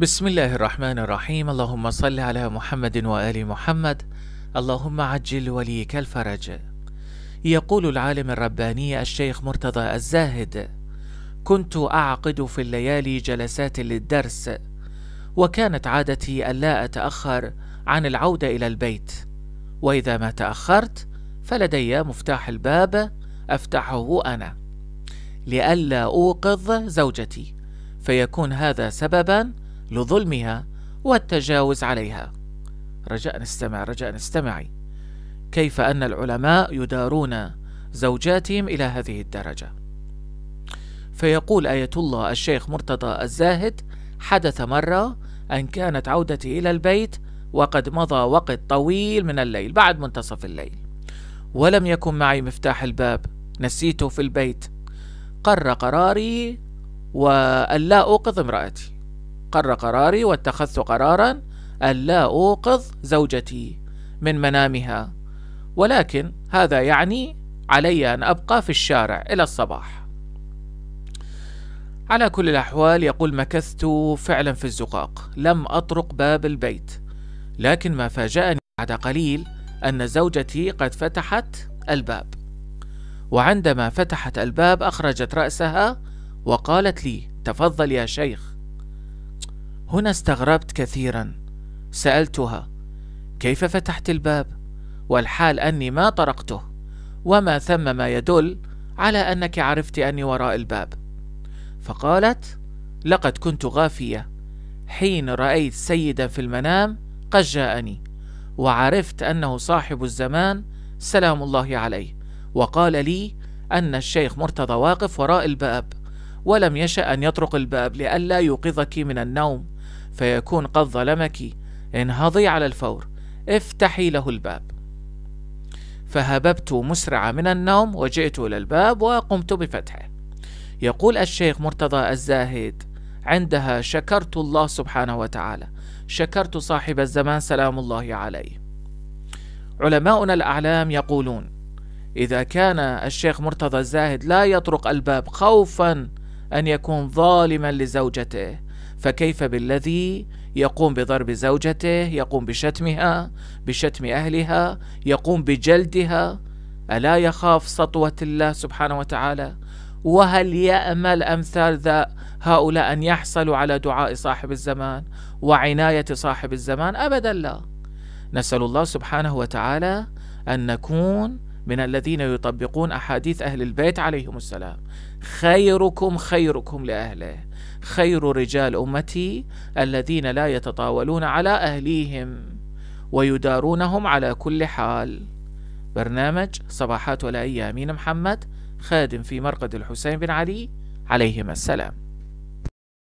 بسم الله الرحمن الرحيم اللهم صل على محمد وآل محمد اللهم عجل وليك الفرج يقول العالم الرباني الشيخ مرتضى الزاهد كنت أعقد في الليالي جلسات للدرس وكانت عادتي ألا أتأخر عن العودة إلى البيت وإذا ما تأخرت فلدي مفتاح الباب أفتحه أنا لئلا أوقظ زوجتي فيكون هذا سببا لظلمها والتجاوز عليها رجاء استمع رجاء استمعي كيف أن العلماء يدارون زوجاتهم إلى هذه الدرجة فيقول آية الله الشيخ مرتضى الزاهد حدث مرة أن كانت عودتي إلى البيت وقد مضى وقت طويل من الليل بعد منتصف الليل ولم يكن معي مفتاح الباب نسيته في البيت قر قراري وألا أوقظ امرأتي قر قراري واتخذت قرارا ألا أوقظ زوجتي من منامها ولكن هذا يعني علي أن أبقى في الشارع إلى الصباح على كل الأحوال يقول مكثت فعلا في الزقاق لم أطرق باب البيت لكن ما فاجأني بعد قليل أن زوجتي قد فتحت الباب وعندما فتحت الباب أخرجت رأسها وقالت لي تفضل يا شيخ هنا استغربت كثيرا سألتها كيف فتحت الباب والحال أني ما طرقته وما ثم ما يدل على أنك عرفت أني وراء الباب فقالت لقد كنت غافية حين رأيت سيدا في المنام قد جاءني وعرفت أنه صاحب الزمان سلام الله عليه وقال لي أن الشيخ مرتضى واقف وراء الباب ولم يشأ أن يطرق الباب لئلا يوقظك من النوم فيكون قد ظلمك انهضي على الفور افتحي له الباب فهببت مسرعة من النوم وجئت إلى الباب وقمت بفتحه يقول الشيخ مرتضى الزاهد عندها شكرت الله سبحانه وتعالى شكرت صاحب الزمان سلام الله عليه علماؤنا الأعلام يقولون إذا كان الشيخ مرتضى الزاهد لا يطرق الباب خوفا أن يكون ظالما لزوجته فكيف بالذي يقوم بضرب زوجته يقوم بشتمها بشتم اهلها يقوم بجلدها الا يخاف سطوه الله سبحانه وتعالى وهل يامل امثال ذا هؤلاء ان يحصلوا على دعاء صاحب الزمان وعنايه صاحب الزمان ابدا لا نسال الله سبحانه وتعالى ان نكون من الذين يطبقون احاديث اهل البيت عليهم السلام خيركم خيركم لاهله خير رجال امتي الذين لا يتطاولون على اهليهم ويدارونهم على كل حال برنامج صباحات ولا ايامين محمد خادم في مرقد الحسين بن علي عليهما السلام